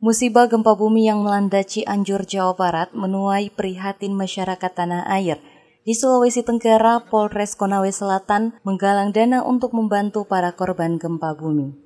Musibah gempa bumi yang melanda Cianjur, Jawa Barat menuai prihatin masyarakat tanah air. Di Sulawesi Tenggara, Polres Konawe Selatan menggalang dana untuk membantu para korban gempa bumi.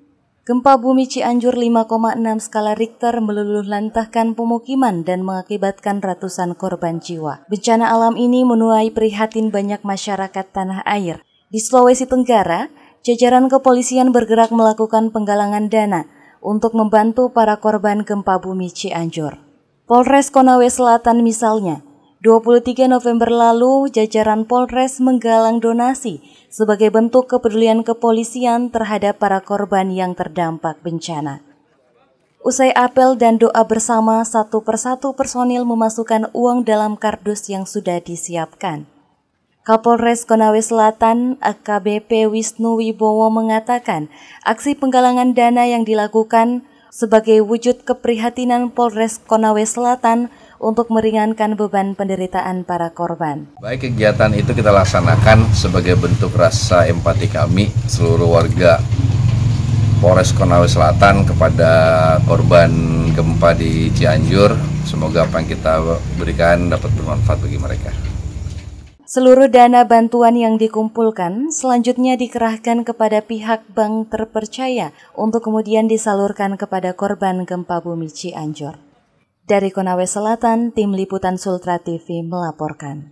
Gempa bumi Cianjur 5,6 skala Richter meluluh lantahkan pemukiman dan mengakibatkan ratusan korban jiwa. Bencana alam ini menuai prihatin banyak masyarakat tanah air. Di Sulawesi Tenggara, jajaran kepolisian bergerak melakukan penggalangan dana untuk membantu para korban gempa bumi Cianjur. Polres Konawe Selatan misalnya, 23 November lalu jajaran Polres menggalang donasi sebagai bentuk kepedulian kepolisian terhadap para korban yang terdampak bencana. Usai apel dan doa bersama, satu persatu personil memasukkan uang dalam kardus yang sudah disiapkan. Kapolres Konawe Selatan AKBP Wisnu Wibowo mengatakan aksi penggalangan dana yang dilakukan sebagai wujud keprihatinan Polres Konawe Selatan untuk meringankan beban penderitaan para korban. Baik kegiatan itu kita laksanakan sebagai bentuk rasa empati kami seluruh warga Polres Konawe Selatan kepada korban gempa di Cianjur. Semoga apa yang kita berikan dapat bermanfaat bagi mereka. Seluruh dana bantuan yang dikumpulkan selanjutnya dikerahkan kepada pihak bank terpercaya untuk kemudian disalurkan kepada korban gempa bumi Cianjur. Dari Konawe Selatan, Tim Liputan Sultra TV melaporkan.